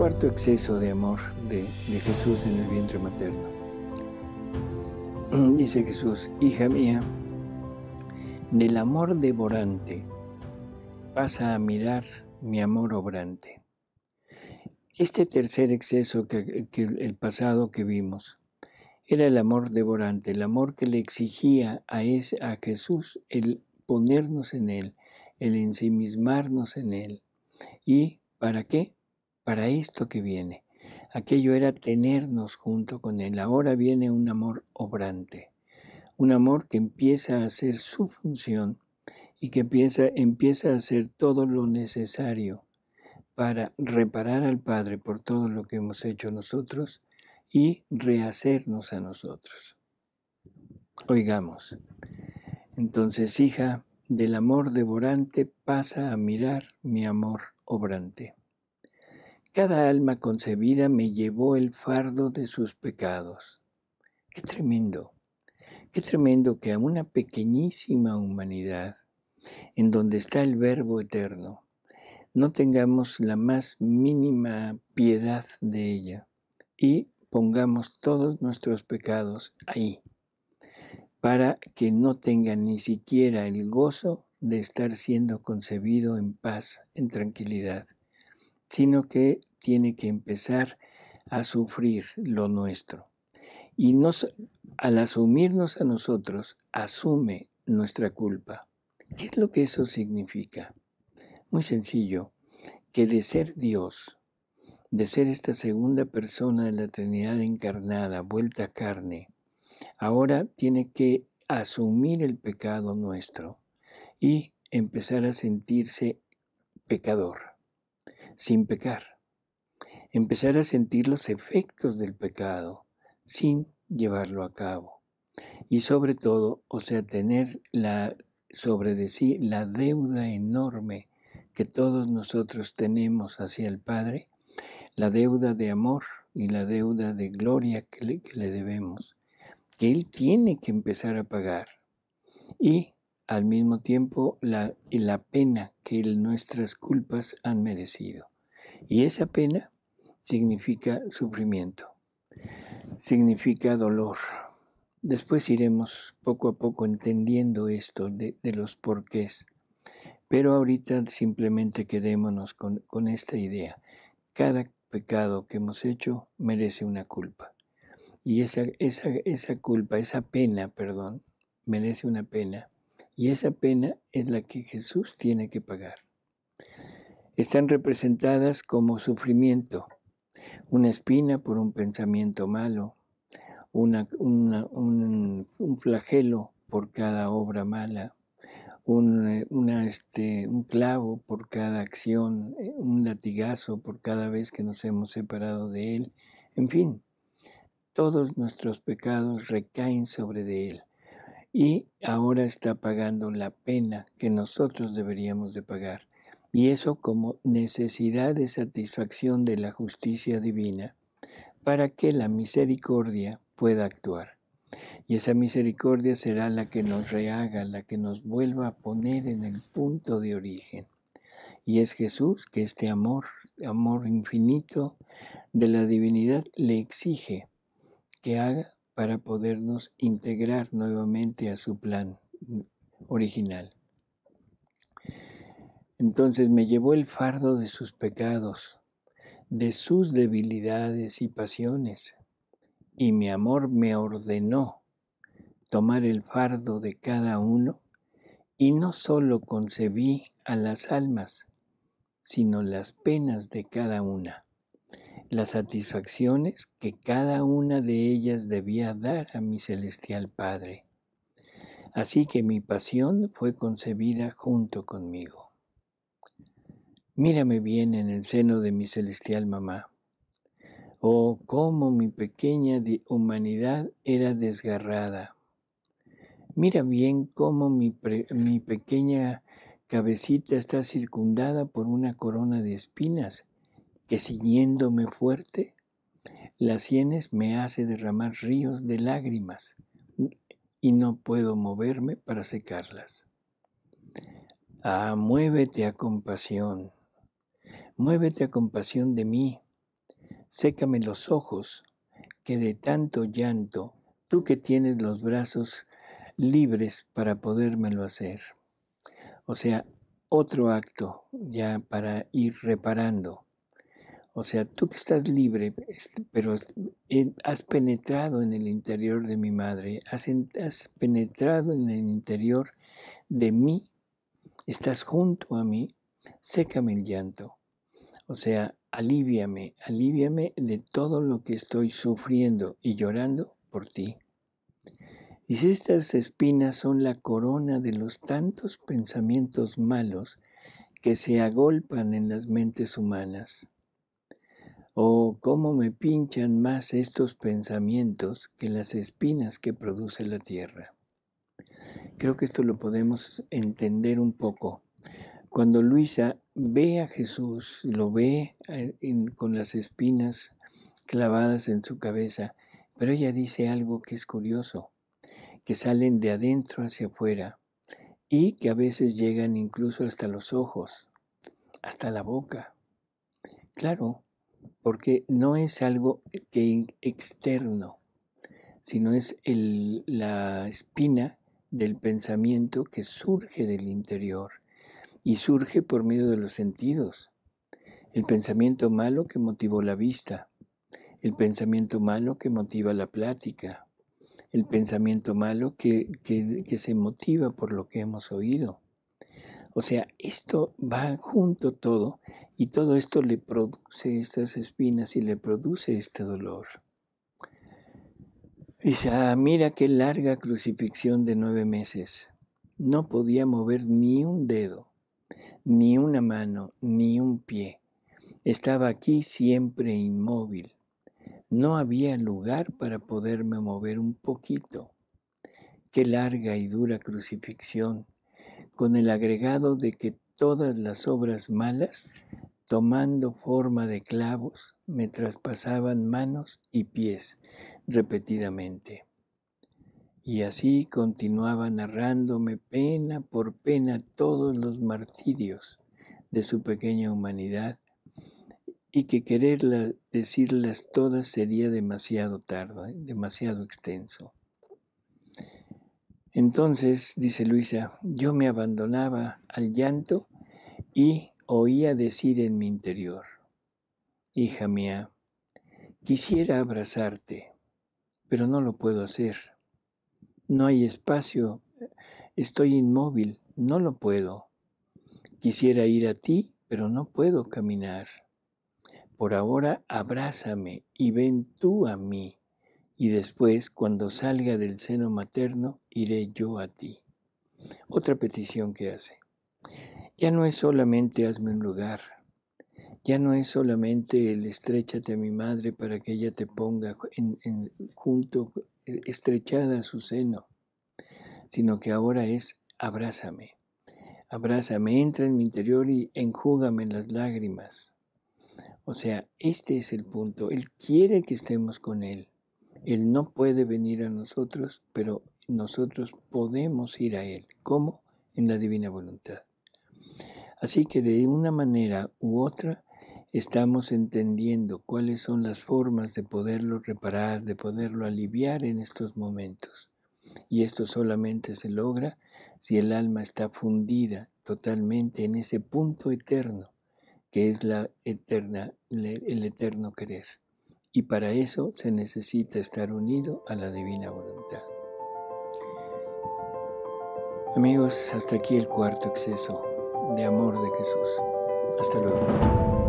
cuarto exceso de amor de, Jesús en el vientre materno. Dice Jesús, hija mía, del amor devorante pasa a mirar mi amor obrante. Este tercer exceso que, el pasado que vimos era el amor devorante, el amor que le exigía a, a Jesús el ponernos en Él, el ensimismarnos en Él. ¿Y para qué? para esto que viene. Aquello era tenernos junto con Él. Ahora viene un amor obrante, un amor que empieza a hacer su función y que empieza, a hacer todo lo necesario para reparar al Padre por todo lo que hemos hecho nosotros y rehacernos a nosotros. Oigamos. Entonces, hija, del amor devorante pasa a mirar mi amor obrante. Cada alma concebida me llevó el fardo de sus pecados. Qué tremendo, qué tremendo que a una pequeñísima humanidad, en donde está el Verbo eterno, no tengamos la más mínima piedad de ella y pongamos todos nuestros pecados ahí, para que no tengan ni siquiera el gozo de estar siendo concebido en paz, en tranquilidad sino que tiene que empezar a sufrir lo nuestro. Y nos, al asumirnos a nosotros, asume nuestra culpa. ¿Qué es lo que eso significa? Muy sencillo, que de ser Dios, de ser esta segunda persona de la Trinidad encarnada, vuelta a carne, ahora tiene que asumir el pecado nuestro y empezar a sentirse pecador sin pecar. Empezar a sentir los efectos del pecado sin llevarlo a cabo. Y sobre todo, o sea, tener la, sobre de sí la deuda enorme que todos nosotros tenemos hacia el Padre, la deuda de amor y la deuda de gloria que le debemos, que Él tiene que empezar a pagar. Y al mismo tiempo la, pena que nuestras culpas han merecido. Y esa pena significa sufrimiento, significa dolor. Después iremos poco a poco entendiendo esto de, los porqués. Pero ahorita simplemente quedémonos con, esta idea. Cada pecado que hemos hecho merece una culpa. Y esa, esa, esa culpa, esa pena, perdón, merece una pena y esa pena es la que Jesús tiene que pagar. Están representadas como sufrimiento, una espina por un pensamiento malo, una, un, flagelo por cada obra mala, un, este, un clavo por cada acción, un latigazo por cada vez que nos hemos separado de Él, en fin, todos nuestros pecados recaen sobre de Él y ahora está pagando la pena que nosotros deberíamos de pagar. Y eso como necesidad de satisfacción de la justicia divina para que la misericordia pueda actuar. Y esa misericordia será la que nos rehaga, la que nos vuelva a poner en el punto de origen. Y es Jesús que este amor, amor infinito de la divinidad, le exige que haga para podernos integrar nuevamente a su plan mm, original. Entonces me llevó el fardo de sus pecados, de sus debilidades y pasiones, y mi amor me ordenó tomar el fardo de cada uno, y no sólo concebí a las almas, sino las penas de cada una las satisfacciones que cada una de ellas debía dar a mi celestial Padre. Así que mi pasión fue concebida junto conmigo. Mírame bien en el seno de mi celestial mamá. Oh, cómo mi pequeña humanidad era desgarrada. Mira bien cómo mi, pequeña cabecita está circundada por una corona de espinas que ciñéndome fuerte, las sienes me hace derramar ríos de lágrimas y no puedo moverme para secarlas. Ah, muévete a compasión, muévete a compasión de mí, sécame los ojos, que de tanto llanto, tú que tienes los brazos libres para podérmelo hacer. O sea, otro acto ya para ir reparando o sea, tú que estás libre, pero has penetrado en el interior de mi madre, has, penetrado en el interior de mí, estás junto a mí, sécame el llanto. O sea, alíviame, alíviame de todo lo que estoy sufriendo y llorando por ti. Y si estas espinas son la corona de los tantos pensamientos malos que se agolpan en las mentes humanas, Oh, cómo me pinchan más estos pensamientos que las espinas que produce la tierra. Creo que esto lo podemos entender un poco. Cuando Luisa ve a Jesús, lo ve eh, con las espinas clavadas en su cabeza, pero ella dice algo que es curioso, que salen de adentro hacia afuera y que a veces llegan incluso hasta los ojos, hasta la boca. Claro, porque no es algo que externo, sino es la espina del pensamiento que surge del interior y surge por medio de los sentidos. El pensamiento malo que motivó la vista, el pensamiento malo que motiva la plática, el pensamiento malo que, que se motiva por lo que hemos oído. O sea, esto va junto todo y todo esto le produce estas espinas y le produce este dolor. Dice, ah, mira qué larga crucifixión de nueve meses. No podía mover ni un dedo, ni una mano, ni un pie. Estaba aquí siempre inmóvil. No había lugar para poderme mover un poquito. Qué larga y dura crucifixión, con el agregado de que todas las obras malas tomando forma de clavos, me traspasaban manos y pies repetidamente. Y así continuaba narrándome pena por pena todos los martirios de su pequeña humanidad, y que querer decirlas todas sería demasiado tarde, ¿eh? demasiado extenso. Entonces, dice Luisa, yo me abandonaba al llanto y oía decir en mi interior, Hija mía, quisiera abrazarte, pero no lo puedo hacer. No hay espacio, estoy inmóvil, no lo puedo. Quisiera ir a ti, pero no puedo caminar. Por ahora abrázame y ven tú a mí, y después, cuando salga del seno materno, iré yo a ti. Otra petición que hace. Ya no es solamente hazme un lugar, ya no es solamente el estrechate a mi madre para que ella te ponga en, junto, eh, estrechada a su seno, sino que ahora es abrázame, abrázame, entra en mi interior y enjúgame las lágrimas. O sea, este es el punto, Él quiere que estemos con Él. Él no puede venir a nosotros, pero nosotros podemos ir a Él. ¿Cómo? En la divina voluntad. Así que de una manera u otra estamos entendiendo cuáles son las formas de poderlo reparar, de poderlo aliviar en estos momentos. Y esto solamente se logra si el alma está fundida totalmente en ese punto eterno que es la eterna, el eterno querer. Y para eso se necesita estar unido a la divina voluntad. Amigos, hasta aquí el cuarto exceso de amor de Jesús. Hasta luego.